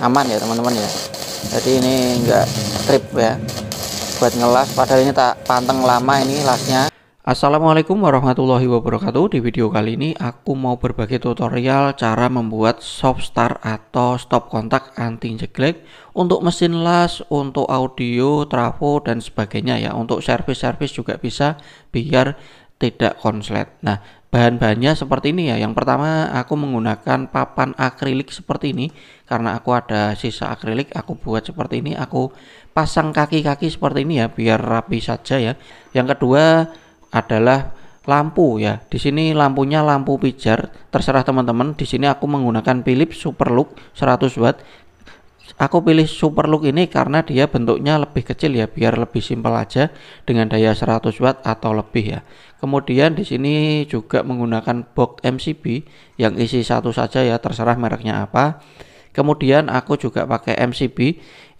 aman ya teman-teman ya jadi ini enggak trip ya buat ngelas padahal ini tak panteng lama ini lasnya Assalamualaikum warahmatullahi wabarakatuh di video kali ini aku mau berbagi tutorial cara membuat soft start atau stop kontak anti jeglek untuk mesin las untuk audio trafo dan sebagainya ya untuk servis-servis juga bisa biar tidak konslet. Nah, bahan-bahannya seperti ini ya. Yang pertama aku menggunakan papan akrilik seperti ini karena aku ada sisa akrilik aku buat seperti ini. Aku pasang kaki-kaki seperti ini ya biar rapi saja ya. Yang kedua adalah lampu ya. Di sini lampunya lampu pijar, terserah teman-teman. Di sini aku menggunakan Philips Superlook 100 watt Aku pilih Super Look ini karena dia bentuknya lebih kecil ya, biar lebih simpel aja dengan daya 100 watt atau lebih ya. Kemudian di sini juga menggunakan box MCB yang isi satu saja ya, terserah mereknya apa. Kemudian aku juga pakai MCB.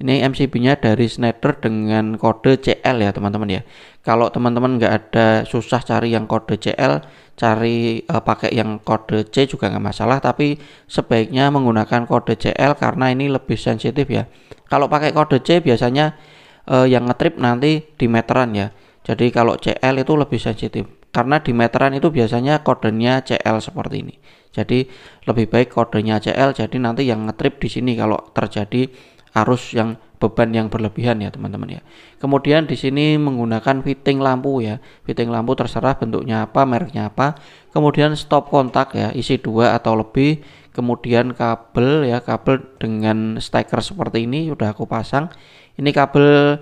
Ini MCB-nya dari Schneider dengan kode CL ya teman-teman ya. Kalau teman-teman nggak ada susah cari yang kode CL, cari e, pakai yang kode C juga nggak masalah. Tapi sebaiknya menggunakan kode CL karena ini lebih sensitif ya. Kalau pakai kode C biasanya e, yang ngetrip nanti di meteran ya. Jadi kalau CL itu lebih sensitif karena di meteran itu biasanya kodenya CL seperti ini. Jadi lebih baik kodenya CL jadi nanti yang ngetrip di sini kalau terjadi arus yang beban yang berlebihan ya teman-teman ya. Kemudian di sini menggunakan fitting lampu ya. Fitting lampu terserah bentuknya apa, mereknya apa. Kemudian stop kontak ya, isi dua atau lebih. Kemudian kabel ya, kabel dengan steker seperti ini sudah aku pasang. Ini kabel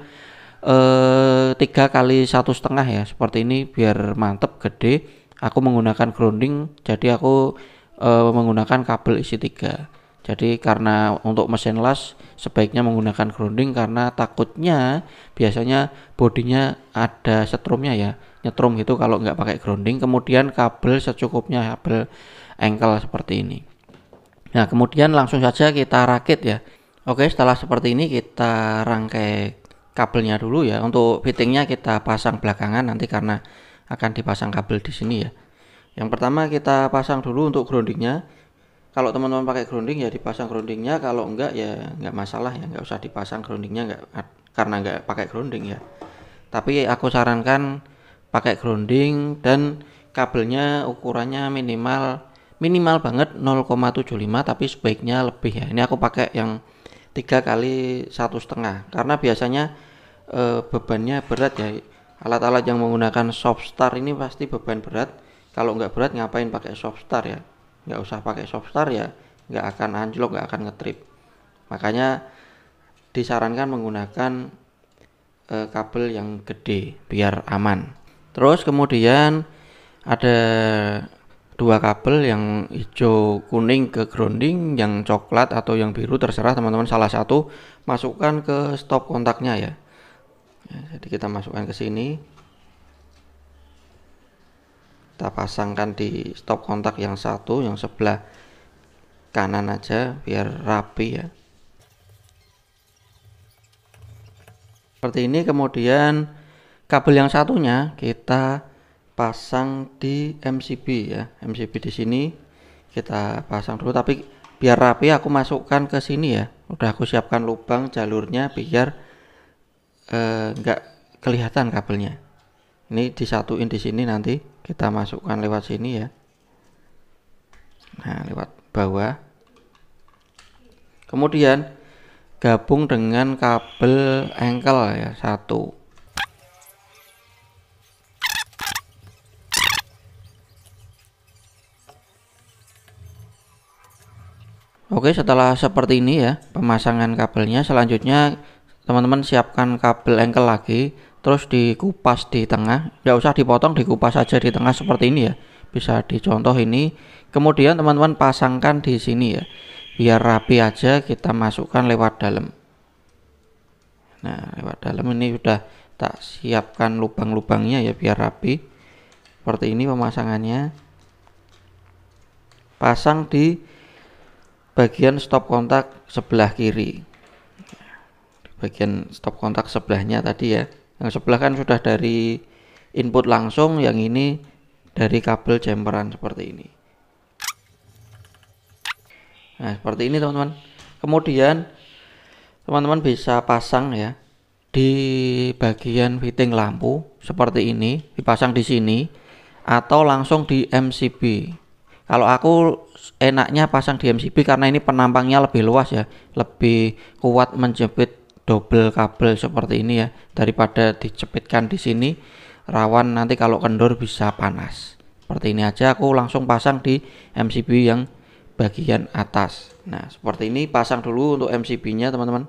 Eh, tiga kali satu setengah ya seperti ini biar mantep gede aku menggunakan grounding jadi aku e, menggunakan kabel isi tiga jadi karena untuk mesin las sebaiknya menggunakan grounding karena takutnya biasanya bodinya ada setrumnya ya nyetrum gitu kalau nggak pakai grounding kemudian kabel secukupnya kabel engkel seperti ini nah kemudian langsung saja kita rakit ya oke setelah seperti ini kita rangkai kabelnya dulu ya untuk fittingnya kita pasang belakangan nanti karena akan dipasang kabel di sini ya yang pertama kita pasang dulu untuk groundingnya kalau teman-teman pakai grounding ya dipasang groundingnya kalau enggak ya enggak masalah ya enggak usah dipasang groundingnya enggak karena enggak pakai grounding ya tapi aku sarankan pakai grounding dan kabelnya ukurannya minimal minimal banget 0,75 tapi sebaiknya lebih ya ini aku pakai yang tiga kali satu setengah karena biasanya e, bebannya berat ya alat-alat yang menggunakan soft star ini pasti beban berat kalau nggak berat ngapain pakai soft star ya nggak usah pakai soft star ya nggak akan anjlok nggak akan ngetrip makanya disarankan menggunakan e, kabel yang gede biar aman terus kemudian ada dua kabel yang hijau kuning ke grounding yang coklat atau yang biru terserah teman-teman salah satu masukkan ke stop kontaknya ya ya, jadi kita masukkan ke sini kita pasangkan di stop kontak yang satu yang sebelah kanan aja biar rapi ya seperti ini kemudian kabel yang satunya kita pasang di MCB ya MCB di sini kita pasang dulu tapi biar rapi aku masukkan ke sini ya udah aku siapkan lubang jalurnya biar Eh, nggak eh, kelihatan kabelnya ini disatuin di sini nanti kita masukkan lewat sini ya nah lewat bawah kemudian gabung dengan kabel engkel ya satu Oke setelah seperti ini ya pemasangan kabelnya selanjutnya teman-teman siapkan kabel engkel lagi terus dikupas di tengah tidak usah dipotong dikupas aja di tengah seperti ini ya bisa dicontoh ini kemudian teman-teman pasangkan di sini ya biar rapi aja kita masukkan lewat dalam nah lewat dalam ini sudah tak siapkan lubang-lubangnya ya biar rapi seperti ini pemasangannya pasang di bagian stop kontak sebelah kiri bagian stop kontak sebelahnya tadi ya yang sebelah kan sudah dari input langsung yang ini dari kabel jemperan seperti ini nah seperti ini teman-teman kemudian teman-teman bisa pasang ya di bagian fitting lampu seperti ini dipasang di sini atau langsung di MCB kalau aku enaknya pasang di MCB karena ini penampangnya lebih luas ya lebih kuat menjepit double kabel seperti ini ya daripada dicepitkan di sini rawan nanti kalau kendor bisa panas seperti ini aja aku langsung pasang di MCB yang bagian atas nah seperti ini pasang dulu untuk MCB nya teman-teman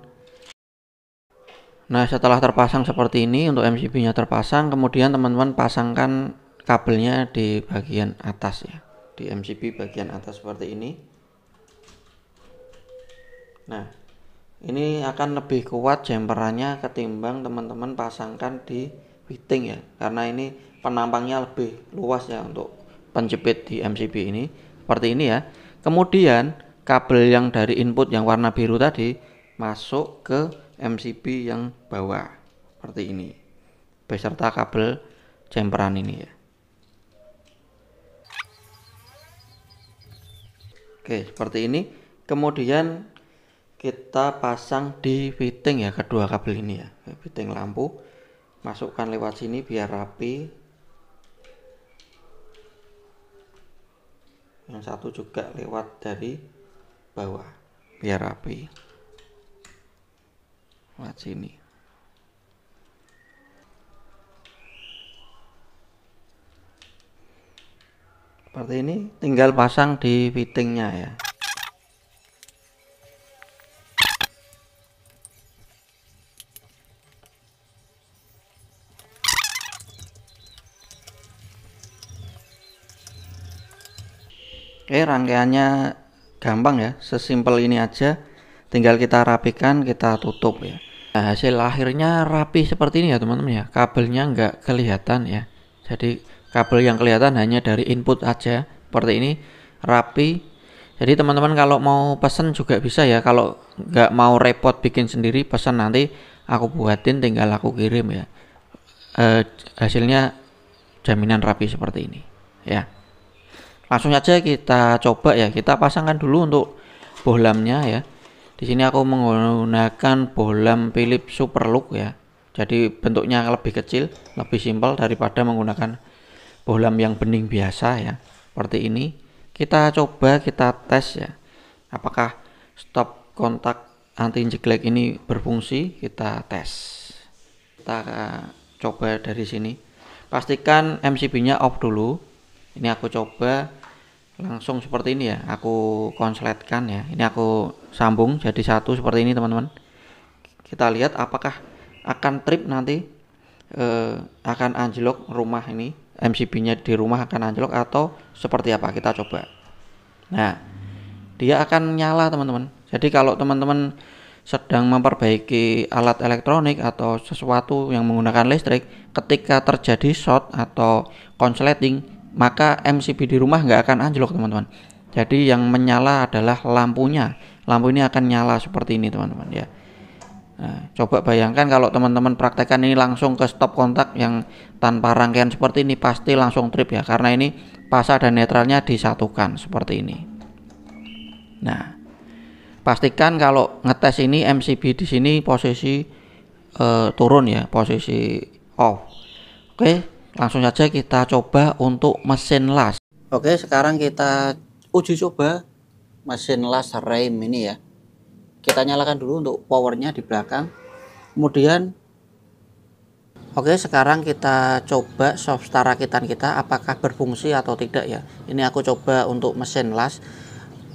nah setelah terpasang seperti ini untuk MCB nya terpasang kemudian teman-teman pasangkan kabelnya di bagian atas ya di MCB bagian atas seperti ini nah ini akan lebih kuat jemperannya ketimbang teman-teman pasangkan di fitting ya karena ini penampangnya lebih luas ya untuk penjepit di MCB ini seperti ini ya kemudian kabel yang dari input yang warna biru tadi masuk ke MCB yang bawah seperti ini beserta kabel jemperan ini ya Oke seperti ini kemudian kita pasang di fitting ya kedua kabel ini ya fitting lampu masukkan lewat sini biar rapi yang satu juga lewat dari bawah biar rapi lewat sini seperti ini tinggal pasang di fittingnya ya Oke, rangkaiannya gampang ya, sesimpel ini aja. Tinggal kita rapikan, kita tutup ya. Nah, hasil akhirnya rapi seperti ini ya teman-teman ya. Kabelnya nggak kelihatan ya. Jadi kabel yang kelihatan hanya dari input aja. Seperti ini rapi. Jadi teman-teman kalau mau pesen juga bisa ya. Kalau nggak mau repot bikin sendiri, pesan nanti aku buatin tinggal aku kirim ya. Uh, hasilnya jaminan rapi seperti ini ya langsung aja kita coba ya kita pasangkan dulu untuk bohlamnya ya di sini aku menggunakan bohlam Philips Superlook ya jadi bentuknya lebih kecil lebih simpel daripada menggunakan bohlam yang bening biasa ya seperti ini kita coba kita tes ya apakah stop kontak anti jeglek ini berfungsi kita tes kita coba dari sini pastikan MCB nya off dulu ini aku coba langsung seperti ini ya aku konsletkan ya ini aku sambung jadi satu seperti ini teman-teman kita lihat apakah akan trip nanti eh, akan anjlok rumah ini MCB nya di rumah akan anjlok atau seperti apa kita coba nah dia akan nyala teman-teman jadi kalau teman-teman sedang memperbaiki alat elektronik atau sesuatu yang menggunakan listrik ketika terjadi short atau konsleting maka MCB di rumah nggak akan anjlok teman-teman jadi yang menyala adalah lampunya lampu ini akan nyala seperti ini teman-teman ya nah, coba bayangkan kalau teman-teman praktekkan ini langsung ke stop kontak yang tanpa rangkaian seperti ini pasti langsung trip ya karena ini pasa dan netralnya disatukan seperti ini nah pastikan kalau ngetes ini MCB di sini posisi uh, turun ya posisi off oke okay. Langsung saja kita coba untuk mesin las. Oke, sekarang kita uji coba mesin las rem ini ya. Kita nyalakan dulu untuk powernya di belakang. Kemudian Oke, sekarang kita coba soft star rakitan kita apakah berfungsi atau tidak ya. Ini aku coba untuk mesin las.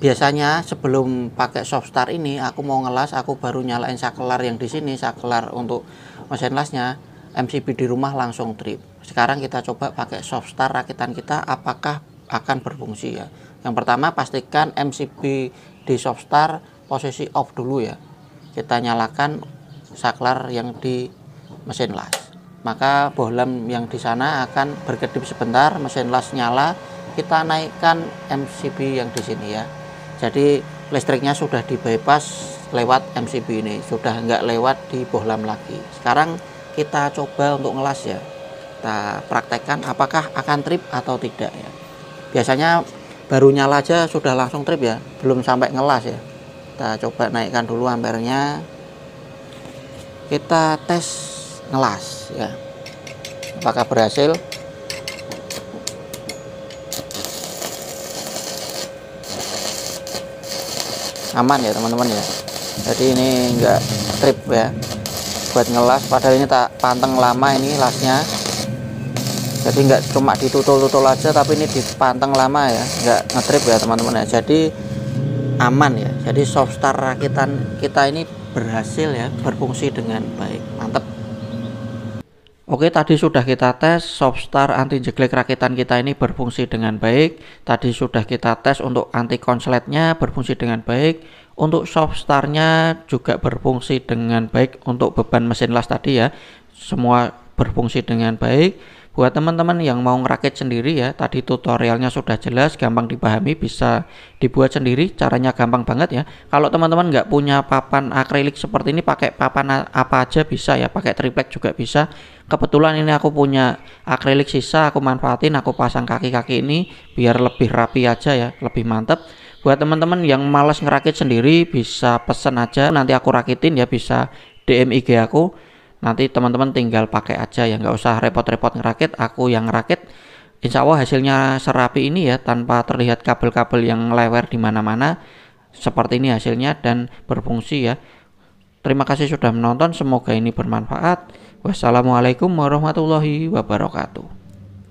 Biasanya sebelum pakai soft star ini aku mau ngelas, aku baru nyalain saklar yang di sini, saklar untuk mesin lasnya. MCB di rumah langsung trip sekarang kita coba pakai softstar rakitan kita apakah akan berfungsi ya yang pertama pastikan MCB di softstar posisi off dulu ya kita nyalakan saklar yang di mesin las maka bohlam yang di sana akan berkedip sebentar mesin las nyala kita naikkan MCB yang di sini ya jadi listriknya sudah di bypass lewat MCB ini sudah enggak lewat di bohlam lagi sekarang kita coba untuk ngelas ya kita praktekkan apakah akan trip atau tidak ya. Biasanya baru nyala aja sudah langsung trip ya, belum sampai ngelas ya. Kita coba naikkan dulu ampernya. Kita tes ngelas ya. Apakah berhasil? aman ya teman-teman ya jadi ini enggak trip ya buat ngelas padahal ini tak panteng lama ini lasnya jadi nggak cuma ditutul-tutul aja tapi ini dipanteng lama ya nggak ngetrip ya teman-teman ya jadi aman ya jadi soft softstar rakitan kita ini berhasil ya berfungsi dengan baik Mantep. Oke tadi sudah kita tes soft softstar anti jeglek rakitan kita ini berfungsi dengan baik tadi sudah kita tes untuk anti konsletnya berfungsi dengan baik untuk soft softstarnya juga berfungsi dengan baik untuk beban mesin las tadi ya semua berfungsi dengan baik buat teman-teman yang mau ngerakit sendiri ya tadi tutorialnya sudah jelas gampang dipahami bisa dibuat sendiri caranya gampang banget ya kalau teman-teman nggak punya papan akrilik seperti ini pakai papan apa aja bisa ya pakai triplek juga bisa kebetulan ini aku punya akrilik sisa aku manfaatin aku pasang kaki-kaki ini biar lebih rapi aja ya lebih mantep buat teman-teman yang males ngerakit sendiri bisa pesen aja nanti aku rakitin ya bisa DM IG aku nanti teman-teman tinggal pakai aja ya nggak usah repot-repot ngerakit aku yang ngerakit insya Allah hasilnya serapi ini ya tanpa terlihat kabel-kabel yang lewer di mana-mana seperti ini hasilnya dan berfungsi ya terima kasih sudah menonton semoga ini bermanfaat wassalamualaikum warahmatullahi wabarakatuh